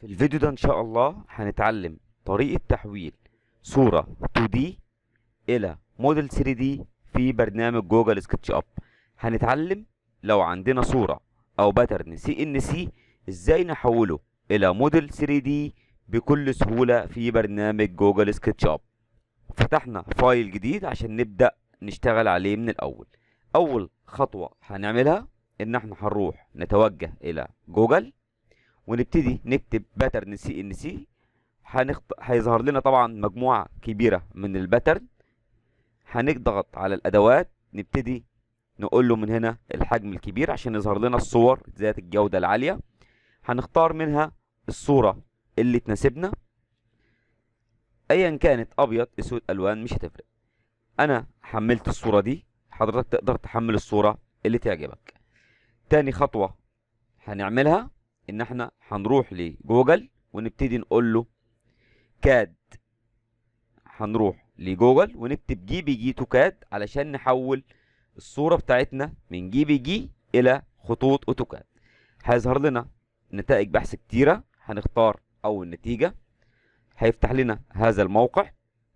في الفيديو ده ان شاء الله هنتعلم طريقة تحويل صورة 2D الى موديل 3D في برنامج جوجل سكتش اب هنتعلم لو عندنا صورة او باترن سي ان سي ازاي نحوله الى موديل 3D بكل سهولة في برنامج جوجل سكتش اب فتحنا فايل جديد عشان نبدأ نشتغل عليه من الاول اول خطوة هنعملها ان احنا هنروح نتوجه الى جوجل ونبتدي نكتب باترن سي ان سي هيظهر لنا طبعا مجموعة كبيرة من الباترن هنضغط على الأدوات نبتدي نقول له من هنا الحجم الكبير عشان يظهر لنا الصور ذات الجودة العالية هنختار منها الصورة اللي تناسبنا ايا كانت ابيض اسود الوان مش هتفرق انا حملت الصورة دي حضرتك تقدر تحمل الصورة اللي تعجبك تاني خطوة هنعملها ان احنا هنروح لجوجل ونبتدي نقول له كاد هنروح لجوجل ونكتب جي بي جي تو كاد علشان نحول الصورة بتاعتنا من جي بي جي الى خطوط اوتوكاد هيظهر لنا نتائج بحث كتيرة هنختار اول نتيجة هيفتح لنا هذا الموقع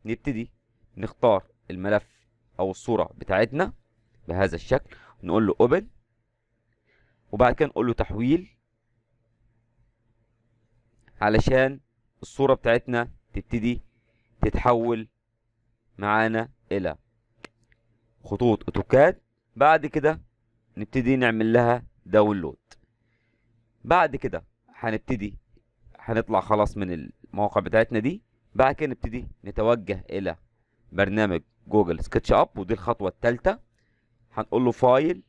نبتدي نختار الملف او الصورة بتاعتنا بهذا الشكل نقول له اوبن وبعد كده نقول له تحويل علشان الصورة بتاعتنا تبتدي تتحول معانا إلى خطوط أوتوكاد بعد كده نبتدي نعمل لها داونلود بعد كده هنبتدي هنطلع خلاص من المواقع بتاعتنا دي بعد كده نبتدي نتوجه إلى برنامج جوجل سكتش أب ودي الخطوة التالتة هنقول له فايل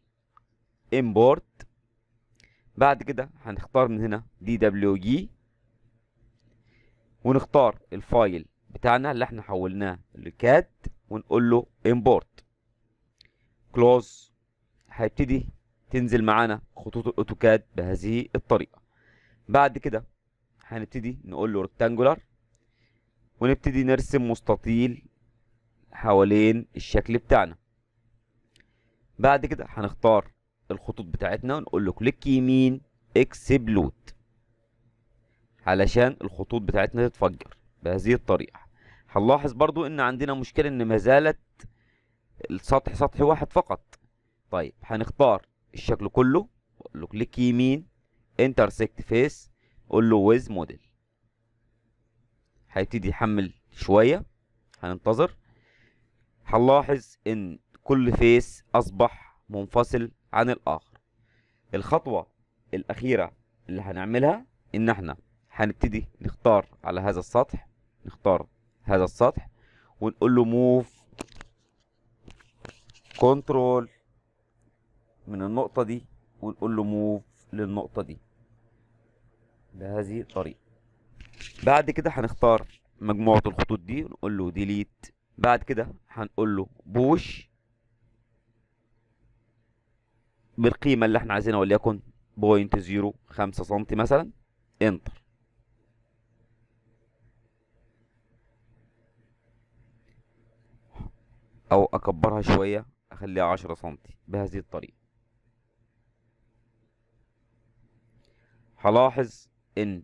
امبورت بعد كده هنختار من هنا دي دبليو جي ونختار الفايل بتاعنا اللي احنا حولناه لكاد ونقول له امبورت كلوز هيبتدي تنزل معانا خطوط الاوتوكاد بهذه الطريقه بعد كده هنبتدي نقول له ريكتانجولار ونبتدي نرسم مستطيل حوالين الشكل بتاعنا بعد كده هنختار الخطوط بتاعتنا ونقول له كليك يمين اكسبلود علشان الخطوط بتاعتنا تتفجر بهذه الطريقة هنلاحظ برضو ان عندنا مشكلة ان ما زالت السطح سطح واحد فقط طيب هنختار الشكل كله اقول له كليك يمين انترسكت فيس قول له ويز موديل هيبتدي يحمل شوية هننتظر هنلاحظ ان كل فيس اصبح منفصل عن الاخر الخطوة الاخيرة اللي هنعملها ان احنا هنبتدي نختار على هذا السطح نختار هذا السطح ونقول له موف كنترول من النقطة دي ونقول له موف للنقطة دي بهذه الطريقة بعد كده هنختار مجموعة الخطوط دي ونقول له ديليت بعد كده هنقول له بوش بالقيمة اللي احنا عايزينها وليكن بوينت زيرو خمسة سنتي مثلا انتر او اكبرها شوية اخليها عشرة سنتي بهذه الطريقة هلاحظ ان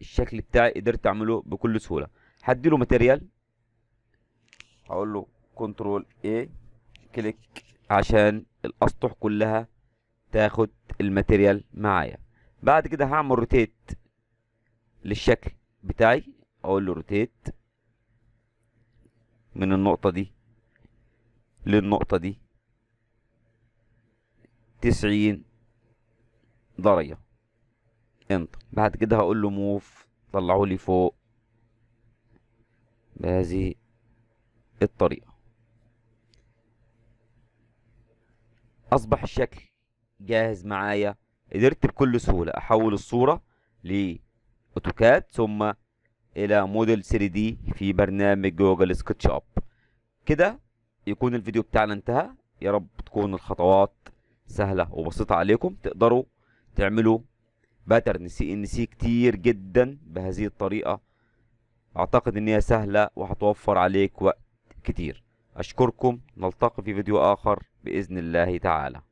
الشكل بتاعي قدرت اعمله بكل سهولة هديله ماتيريال هقول له كنترول اي كليك عشان الاسطح كلها تاخد الماتيريال معايا بعد كده هعمل روتيت للشكل بتاعي اقول له روتيت من النقطة دي للنقطة دي تسعين درجة انتر بعد كده هقول له موف طلعه لي فوق بهذه الطريقة أصبح الشكل جاهز معايا قدرت بكل سهولة أحول الصورة لأوتوكاد ثم إلى موديل 3D في برنامج جوجل سكتش أب كده يكون الفيديو بتاعنا انتهى يا رب تكون الخطوات سهله وبسيطه عليكم تقدروا تعملوا باترن سي ان سي كتير جدا بهذه الطريقه اعتقد ان هي سهله وهتوفر عليك وقت كتير اشكركم نلتقي في فيديو اخر باذن الله تعالى